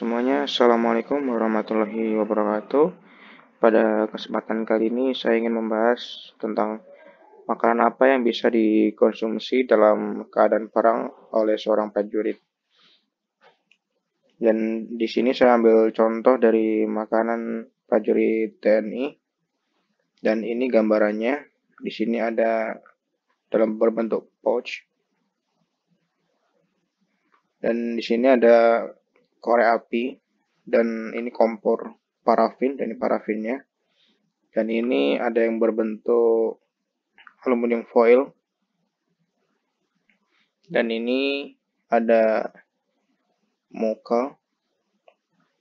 semuanya, Assalamualaikum warahmatullahi wabarakatuh. Pada kesempatan kali ini saya ingin membahas tentang makanan apa yang bisa dikonsumsi dalam keadaan perang oleh seorang prajurit. Dan di sini saya ambil contoh dari makanan prajurit TNI. Dan ini gambarannya. Di sini ada dalam berbentuk pouch. Dan di sini ada korek api dan ini kompor parafin dan ini parafinnya dan ini ada yang berbentuk aluminium foil dan ini ada moka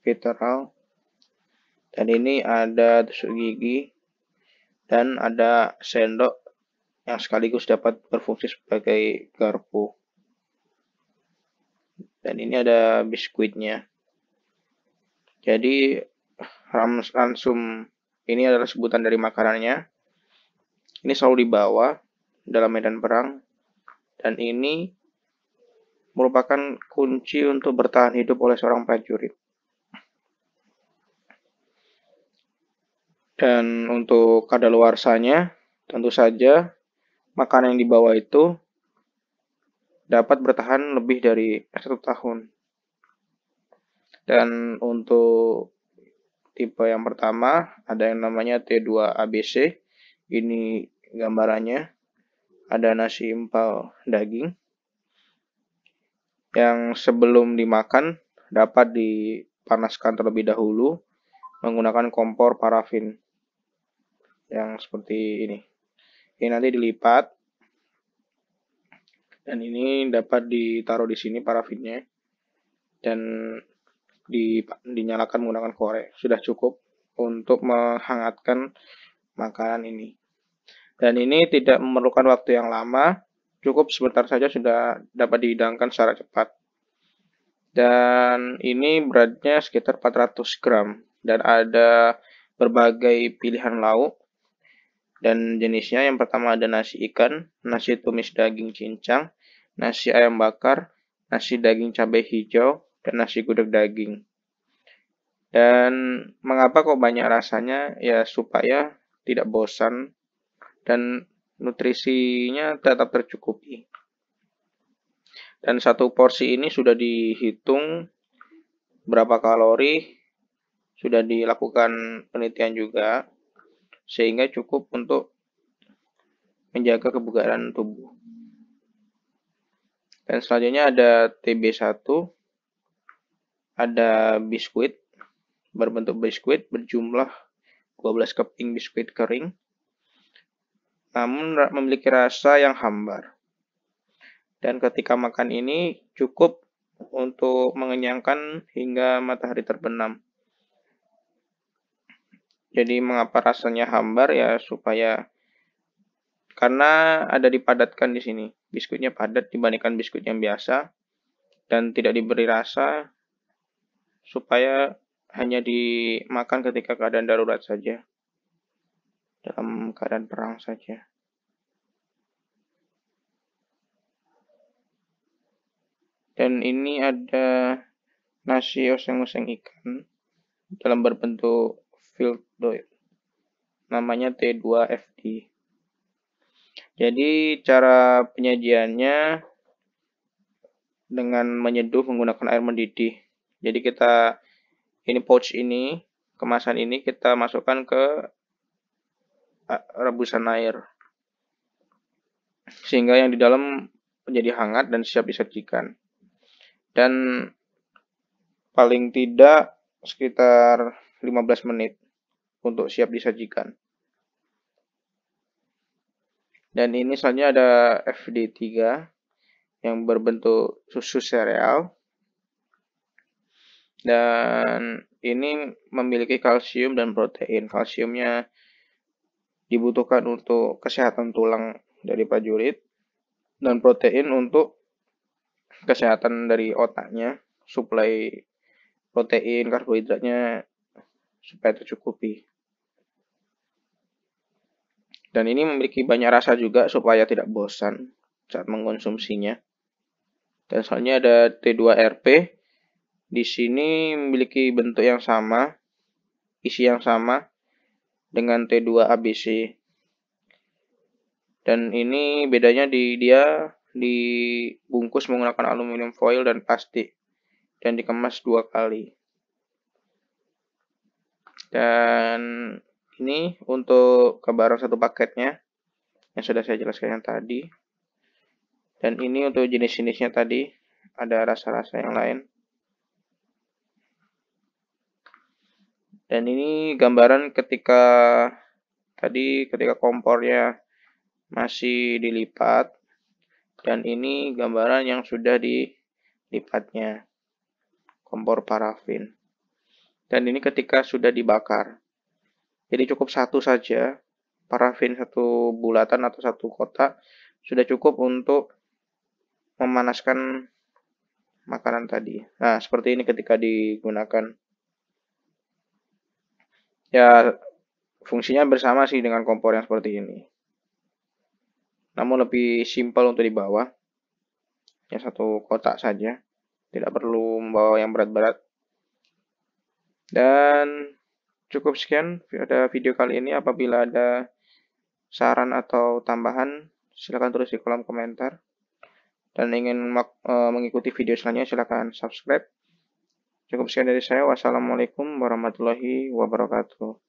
vitral dan ini ada tusuk gigi dan ada sendok yang sekaligus dapat berfungsi sebagai garpu dan ini ada biskuitnya. Jadi ransum ini adalah sebutan dari makanannya. Ini selalu dibawa dalam medan perang dan ini merupakan kunci untuk bertahan hidup oleh seorang prajurit. Dan untuk kadaluarsanya, tentu saja makanan yang dibawa itu dapat bertahan lebih dari satu tahun. Dan untuk tipe yang pertama ada yang namanya T2ABC. Ini gambarannya. Ada nasi empal daging yang sebelum dimakan dapat dipanaskan terlebih dahulu menggunakan kompor parafin yang seperti ini. Ini nanti dilipat dan ini dapat ditaruh di sini parafinnya dan di, dinyalakan menggunakan korek sudah cukup untuk menghangatkan makanan ini dan ini tidak memerlukan waktu yang lama cukup sebentar saja sudah dapat dihidangkan secara cepat dan ini beratnya sekitar 400 gram dan ada berbagai pilihan lauk dan jenisnya yang pertama ada nasi ikan, nasi tumis daging cincang, nasi ayam bakar, nasi daging cabai hijau, dan nasi gudeg daging. Dan mengapa kok banyak rasanya? Ya supaya tidak bosan dan nutrisinya tetap tercukupi. Dan satu porsi ini sudah dihitung berapa kalori, sudah dilakukan penelitian juga, sehingga cukup untuk menjaga kebugaran tubuh. Dan selanjutnya ada TB1, ada biskuit, berbentuk biskuit berjumlah 12 keping biskuit kering, namun memiliki rasa yang hambar. Dan ketika makan ini cukup untuk mengenyangkan hingga matahari terbenam. Jadi mengapa rasanya hambar ya supaya karena ada dipadatkan di sini. Biskuitnya padat dibandingkan biskuit yang biasa dan tidak diberi rasa supaya hanya dimakan ketika keadaan darurat saja. Dalam keadaan perang saja. Dan ini ada nasi oseng-oseng ikan dalam berbentuk field doil. Namanya T2FD. Jadi cara penyajiannya dengan menyeduh menggunakan air mendidih. Jadi kita ini pouch ini, kemasan ini kita masukkan ke rebusan air. Sehingga yang di dalam menjadi hangat dan siap disajikan. Dan paling tidak sekitar 15 menit untuk siap disajikan. Dan ini soalnya ada FD3 yang berbentuk susu sereal. Dan ini memiliki kalsium dan protein. Kalsiumnya dibutuhkan untuk kesehatan tulang dari prajurit dan protein untuk kesehatan dari otaknya, suplai protein, karbohidratnya supaya tercukupi. Dan ini memiliki banyak rasa juga supaya tidak bosan saat mengonsumsinya. Dan soalnya ada T2RP. Di sini memiliki bentuk yang sama, isi yang sama dengan T2ABC. Dan ini bedanya di dia dibungkus menggunakan aluminium foil dan plastik dan dikemas dua kali. Dan ini untuk kabar satu paketnya yang sudah saya jelaskan yang tadi. Dan ini untuk jenis-jenisnya tadi, ada rasa-rasa yang lain. Dan ini gambaran ketika tadi ketika kompornya masih dilipat dan ini gambaran yang sudah dilipatnya kompor parafin dan ini ketika sudah dibakar jadi cukup satu saja, parafin satu bulatan atau satu kotak sudah cukup untuk memanaskan makanan tadi. Nah, seperti ini ketika digunakan. Ya, fungsinya bersama sih dengan kompor yang seperti ini. Namun lebih simpel untuk dibawa, Ya, satu kotak saja. Tidak perlu membawa yang berat-berat. Dan cukup sekian pada video kali ini. Apabila ada saran atau tambahan, silakan tulis di kolom komentar. Dan ingin e, mengikuti video selanjutnya, silakan subscribe. Cukup sekian dari saya. Wassalamualaikum warahmatullahi wabarakatuh.